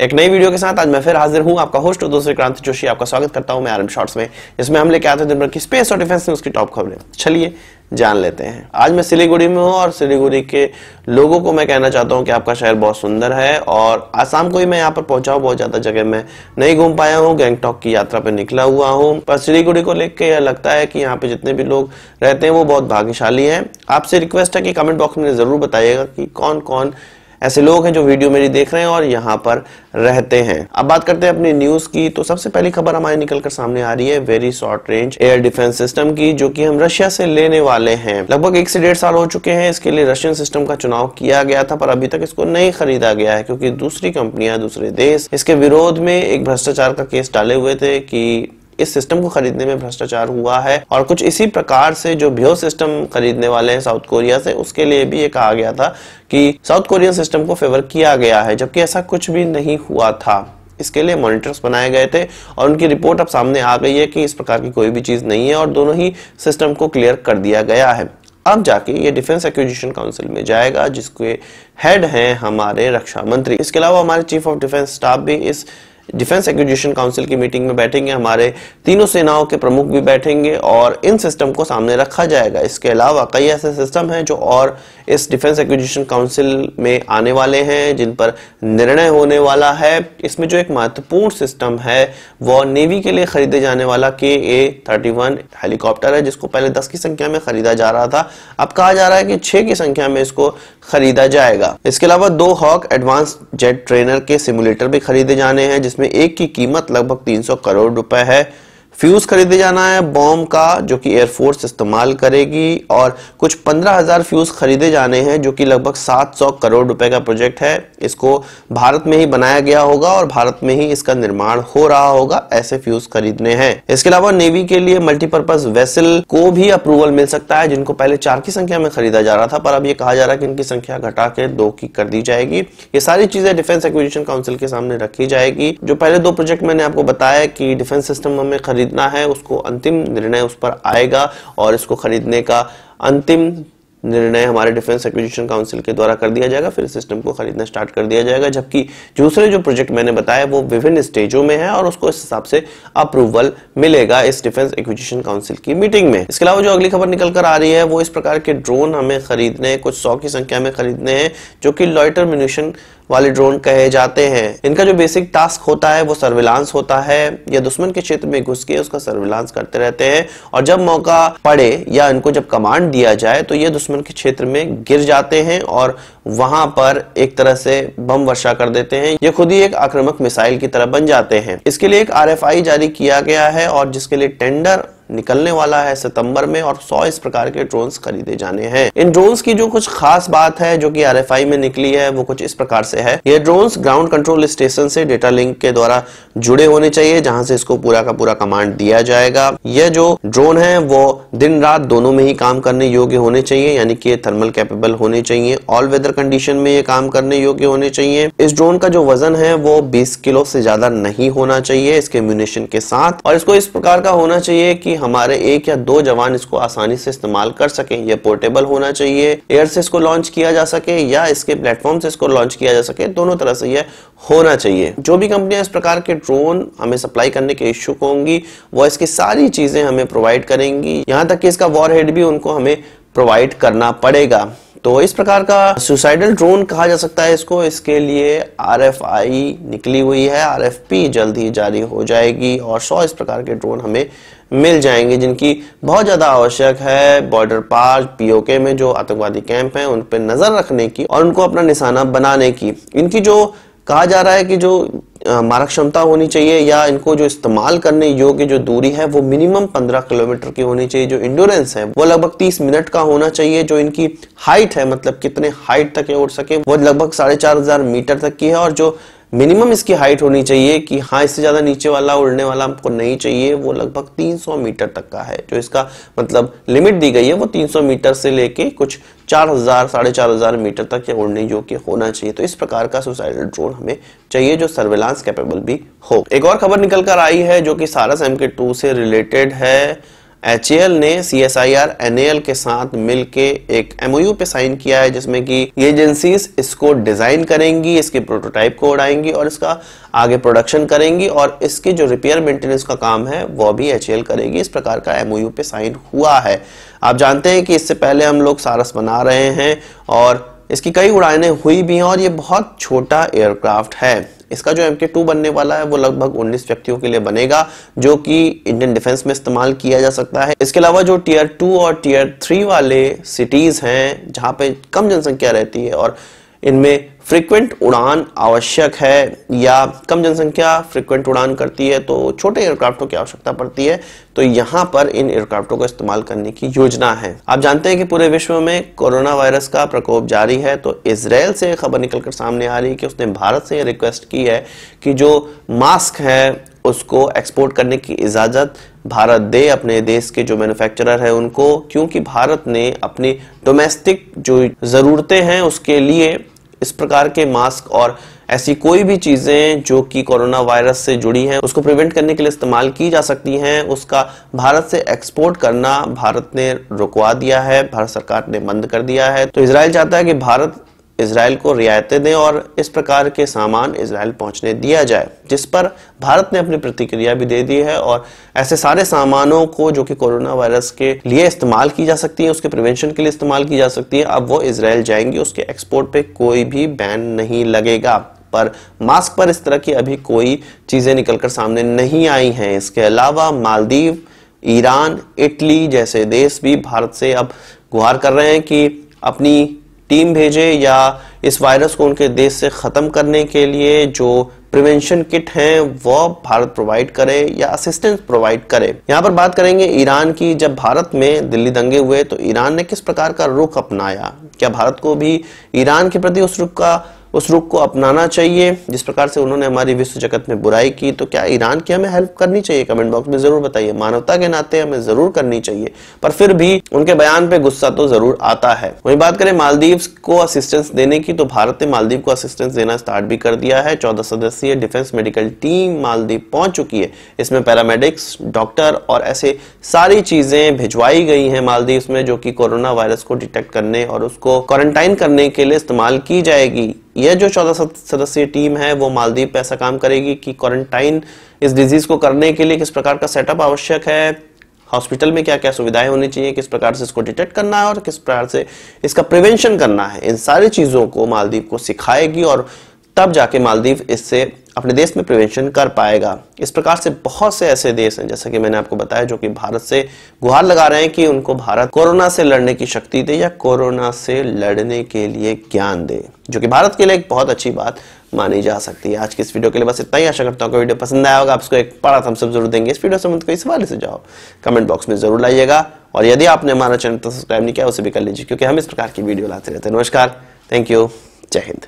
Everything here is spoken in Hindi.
एक नई वीडियो के साथ आज मैं फिर हाजिर हूं आपका होस्ट और दूसरे क्रांति जोशी आपका स्वागत करता हूं मैं आरम शॉर्ट्स में इसमें हम लेके आते हैं दिन की स्पेस और डिफेंस न्यूज की टॉप खबरें चलिए जान लेते हैं आज मैं सिलीगुड़ी में हूं और सिलीगुड़ी के लोगों को मैं कहना चाहता हूं कि आपका शहर बहुत सुंदर है और आसाम को ही मैं यहाँ पर पहुंचा हूँ बहुत ज़्यादा जगह में नहीं घूम पाया हूँ गैंगटॉक की यात्रा पर निकला हुआ हूँ पर सिलीगुड़ी को लेकर यह लगता है कि यहाँ पे जितने भी लोग रहते हैं वो बहुत भाग्यशाली है आपसे रिक्वेस्ट है कि कमेंट बॉक्स में ज़रूर बताइएगा कि कौन कौन ऐसे लोग हैं जो वीडियो मेरी देख रहे हैं और यहाँ पर रहते हैं अब बात करते हैं अपनी न्यूज की तो सबसे पहली खबर हमारे कर सामने आ रही है very short range air defence system की जो कि हम रशिया से लेने वाले हैं लगभग एक से डेढ़ साल हो चुके हैं इसके लिए रशियन सिस्टम का चुनाव किया गया था पर अभी तक इसको नहीं खरीदा गया है क्योंकि दूसरी कंपनियां दूसरे देश इसके विरोध में एक भ्रष्टाचार का केस डाले हुए थे कि इस सिस्टम को खरीदने में भ्रष्टाचार हुआ है और कुछ इसी प्रकार से जो भ्यो सिस्टम खरीदने वाले हैं साउथ कोरिया से उसके लिए भी ये कहा गया था कि साउथ कोरियन सिस्टम को फेवर किया गया है जबकि ऐसा कुछ भी नहीं हुआ था इसके लिए मॉनिटर्स बनाए गए थे और उनकी रिपोर्ट अब सामने आ गई है कि इस प्रकार की कोई भी चीज़ नहीं है और दोनों ही सिस्टम को क्लियर कर दिया गया है अब जाके ये डिफेंस एक्विजिशन काउंसिल में जाएगा जिसके हेड हैं हमारे रक्षा मंत्री इसके अलावा हमारे चीफ ऑफ डिफेंस स्टाफ भी इस डिफेंस एक्विजिशन काउंसिल की मीटिंग में बैठेंगे हमारे तीनों सेनाओं के प्रमुख भी बैठेंगे और इन सिस्टम को सामने रखा जाएगा इसके अलावा कई ऐसे सिस्टम हैं जो और इस डिफेंस एक्विजिशन काउंसिल में आने वाले हैं जिन पर निर्णय होने वाला है इसमें जो एक महत्वपूर्ण सिस्टम है वह नेवी के लिए खरीदे जाने वाला के ए थर्टी वन हेलीकॉप्टर है जिसको पहले दस की संख्या में खरीदा जा रहा था अब कहा जा रहा है कि छह की संख्या में इसको खरीदा जाएगा इसके अलावा दो हॉक एडवांस जेट ट्रेनर के सिमुलेटर भी खरीदे जाने हैं जिसमें एक की कीमत लगभग 300 करोड़ रुपए है फ्यूज खरीदे जाना है बॉम्ब का जो कि एयरफोर्स इस्तेमाल करेगी और कुछ पंद्रह हजार फ्यूज खरीदे जाने हैं जो कि लगभग सात सौ करोड़ रुपए का प्रोजेक्ट है इसको भारत में ही बनाया गया होगा और भारत में ही इसका निर्माण हो रहा होगा ऐसे फ्यूज खरीदने हैं इसके अलावा नेवी के लिए मल्टीपर्पज वेसल को भी अप्रूवल मिल सकता है जिनको पहले चार की संख्या में खरीदा जा रहा था पर अब ये कहा जा रहा है कि इनकी संख्या घटा के दो की कर दी जाएगी ये सारी चीजें डिफेंस एक्विजिशन काउंसिल के सामने रखी जाएगी जो पहले दो प्रोजेक्ट मैंने आपको बताया कि डिफेंस सिस्टम हमें खरीद खरीदना है उसको अंतिम निर्णय उस पर आएगा और इसको खरीदने का अंतिम निर्णय हमारे डिफेंस एक्विजिशन काउंसिल के द्वारा कर दिया जाएगा फिर सिस्टम को खरीदना स्टार्ट कर दिया जाएगा जबकि दूसरे जो प्रोजेक्ट मैंने बताया वो विभिन्न स्टेजों में है और उसको इस हिसाब से अप्रूवल मिलेगा इस डिफेंस एक्विजिशन काउंसिल की मीटिंग में इसके अलावा जो अगली खबर निकल कर आ रही है वो इस प्रकार के ड्रोन हमें खरीदने कुछ सौ की संख्या में खरीदने हैं जो कि लॉयटर म्यूनिशन वाले ड्रोन कहे जाते हैं इनका जो बेसिक टास्क होता है वो सर्विलांस होता है या दुश्मन के क्षेत्र में घुस के उसका सर्विलांस करते रहते हैं और जब मौका पड़े या इनको जब कमांड दिया जाए तो ये दुश्मन के क्षेत्र में गिर जाते हैं और वहां पर एक तरह से बम वर्षा कर देते हैं ये खुद ही एक आक्रामक मिसाइल की तरह बन जाते हैं इसके लिए एक आर जारी किया गया है और जिसके लिए टेंडर निकलने वाला है सितंबर में और 100 इस प्रकार के ड्रोन्स खरीदे जाने हैं इन ड्रोन्स की जो कुछ खास बात है जो कि आरएफआई में निकली है वो कुछ इस प्रकार से है ये ड्रोन्स ग्राउंड कंट्रोल स्टेशन से डेटा लिंक के द्वारा जुड़े होने चाहिए जहां से इसको पूरा का पूरा कमांड दिया जाएगा यह जो ड्रोन है वो दिन रात दोनों में ही काम करने योग्य होने चाहिए यानी कि थर्मल कैपेबल होने चाहिए ऑल वेदर कंडीशन में ये काम करने योग्य होने चाहिए इस ड्रोन का जो वजन है वो बीस किलो से ज्यादा नहीं होना चाहिए इसके म्यूनेशन के साथ और इसको इस प्रकार का होना चाहिए कि हमारे एक या दो जवान इसको आसानी से इस्तेमाल कर सके ये पोर्टेबल होना चाहिए एयर से इसको लॉन्च किया जा सके या इसके प्लेटफॉर्म से इसको लॉन्च किया जा सके दोनों तरह से यह होना चाहिए जो भी कंपनियां इस प्रकार के ड्रोन हमें सप्लाई करने के इश्यू को होंगी वह इसकी सारी चीजें हमें प्रोवाइड करेंगी यहाँ तक कि इसका वॉरहेड भी उनको हमें प्रोवाइड करना पड़ेगा तो इस प्रकार का सुसाइडल ड्रोन कहा जा सकता है इसको इसके लिए आरएफआई निकली हुई है आरएफपी जल्द ही जारी हो जाएगी और सौ इस प्रकार के ड्रोन हमें मिल जाएंगे जिनकी बहुत ज़्यादा आवश्यक है बॉर्डर पार पीओके में जो आतंकवादी कैंप है उन पर नज़र रखने की और उनको अपना निशाना बनाने की इनकी जो कहा जा रहा है कि जो मारक क्षमता होनी चाहिए या इनको जो इस्तेमाल करने योग्य जो दूरी है वो मिनिमम 15 किलोमीटर की होनी चाहिए जो इंडोरेंस है वो लगभग 30 मिनट का होना चाहिए जो इनकी हाइट है मतलब कितने हाइट तक ये उड़ सके वो लगभग साढ़े चार हजार मीटर तक की है और जो मिनिमम इसकी हाइट होनी चाहिए कि हाँ इससे ज़्यादा नीचे वाला उड़ने वाला हमको नहीं चाहिए वो लगभग 300 मीटर तक का है जो इसका मतलब लिमिट दी गई है वो 300 मीटर से लेके कुछ 4000 साढ़े चार हजार मीटर तक या उड़ने योग्य होना चाहिए तो इस प्रकार का सुसाइडल ड्रोन हमें चाहिए जो सर्वेलांस कैपेबल भी हो एक और खबर निकल कर आई है जो कि सारस एम से रिलेटेड है एच ने C S I R N L के साथ मिलके एक एमओयू पे साइन किया है जिसमें कि ये एजेंसी इसको डिजाइन करेंगी इसके प्रोटोटाइप को उड़ाएंगी और इसका आगे प्रोडक्शन करेंगी और इसके जो रिपेयर मेंटेनेंस का काम है वो भी एच करेगी इस प्रकार का एमओयू पे साइन हुआ है आप जानते हैं कि इससे पहले हम लोग सारस बना रहे हैं और इसकी कई उड़ानें हुई भी हैं और ये बहुत छोटा एयरक्राफ्ट है इसका जो एम के टू बनने वाला है वो लगभग 19 व्यक्तियों के लिए बनेगा जो कि इंडियन डिफेंस में इस्तेमाल किया जा सकता है इसके अलावा जो टीयर टू और टीयर थ्री वाले सिटीज हैं जहां पे कम जनसंख्या रहती है और इनमें फ्रीक्वेंट उड़ान आवश्यक है या कम जनसंख्या फ्रीक्वेंट उड़ान करती है तो छोटे एयरक्राफ्टों की आवश्यकता पड़ती है तो यहाँ पर इन एयरक्राफ्टों का इस्तेमाल करने की योजना है आप जानते हैं कि पूरे विश्व में कोरोना वायरस का प्रकोप जारी है तो इसराइल से खबर निकलकर सामने आ रही है कि उसने भारत से रिक्वेस्ट की है कि जो मास्क है उसको एक्सपोर्ट करने की इजाज़त भारत दे अपने देश के जो मैन्युफैक्चरर है उनको क्योंकि भारत ने अपनी डोमेस्टिक जो ज़रूरतें हैं उसके लिए इस प्रकार के मास्क और ऐसी कोई भी चीज़ें जो कि कोरोना वायरस से जुड़ी हैं उसको प्रिवेंट करने के लिए इस्तेमाल की जा सकती हैं उसका भारत से एक्सपोर्ट करना भारत ने रुकवा दिया है भारत सरकार ने बंद कर दिया है तो इसराइल चाहता है कि भारत इसराइल को रियायतें दें और इस प्रकार के सामान इसराइल पहुंचने दिया जाए जिस पर भारत ने अपनी प्रतिक्रिया भी दे दी है और ऐसे सारे सामानों को जो कि कोरोना वायरस के लिए इस्तेमाल की जा सकती है उसके प्रिवेंशन के लिए इस्तेमाल की जा सकती है अब वो इसराइल जाएंगी उसके एक्सपोर्ट पर कोई भी बैन नहीं लगेगा पर मास्क पर इस तरह की अभी कोई चीजें निकलकर सामने नहीं आई हैं इसके अलावा मालदीव ईरान इटली जैसे देश भी भारत से अब गुहार कर रहे हैं कि अपनी टीम भेजे या इस वायरस को उनके देश से ख़त्म करने के लिए जो प्रिवेंशन किट हैं वो भारत प्रोवाइड करे या असिस्टेंस प्रोवाइड करे यहाँ पर बात करेंगे ईरान की जब भारत में दिल्ली दंगे हुए तो ईरान ने किस प्रकार का रुख अपनाया क्या भारत को भी ईरान के प्रति उस रुख का उस रुख को अपनाना चाहिए जिस प्रकार से उन्होंने हमारी विश्व जगत में बुराई की तो क्या ईरान की हमें हेल्प करनी चाहिए कमेंट बॉक्स में जरूर बताइए मानवता के नाते हमें जरूर करनी चाहिए पर फिर भी उनके बयान पे गुस्सा तो जरूर आता है वही बात करें मालदीव को असिस्टेंस देने की तो भारत ने मालदीव को असिस्टेंस देना स्टार्ट भी कर दिया है चौदह सदस्यीय डिफेंस मेडिकल टीम मालदीव पहुंच चुकी है इसमें पैरामेडिक्स डॉक्टर और ऐसे सारी चीजें भिजवाई गई है मालदीव में जो की कोरोना वायरस को डिटेक्ट करने और उसको क्वारंटाइन करने के लिए इस्तेमाल की जाएगी यह जो चौदह सदस्यीय टीम है वो मालदीव पे ऐसा काम करेगी कि क्वारंटाइन इस डिजीज को करने के लिए किस प्रकार का सेटअप आवश्यक है हॉस्पिटल में क्या क्या सुविधाएं होनी चाहिए किस प्रकार से इसको डिटेक्ट करना है और किस प्रकार से इसका प्रिवेंशन करना है इन सारी चीज़ों को मालदीव को सिखाएगी और तब जाके मालदीव इससे अपने देश में प्रिवेंशन कर पाएगा इस प्रकार से बहुत से ऐसे देश हैं जैसा कि मैंने आपको बताया जो कि भारत से गुहार लगा रहे हैं कि उनको भारत कोरोना से लड़ने की शक्ति दे या कोरोना से लड़ने के लिए ज्ञान दे जो कि भारत के लिए एक बहुत अच्छी बात मानी जा सकती है आज की इस वीडियो के लिए बस इतना ही आशा करता हूँ वीडियो पसंद आया होगा आपको एक बड़ा थम्सअप जरूर देंगे इस वीडियो संबंध को इस सवाल से जाओ कमेंट बॉक्स में जरूर लाइएगा और यदि आपने हमारा चैनल सब्सक्राइब नहीं किया उसे भी कर लीजिए क्योंकि हम इस प्रकार की वीडियो लाते रहते हैं नमस्कार थैंक यू जय हिंद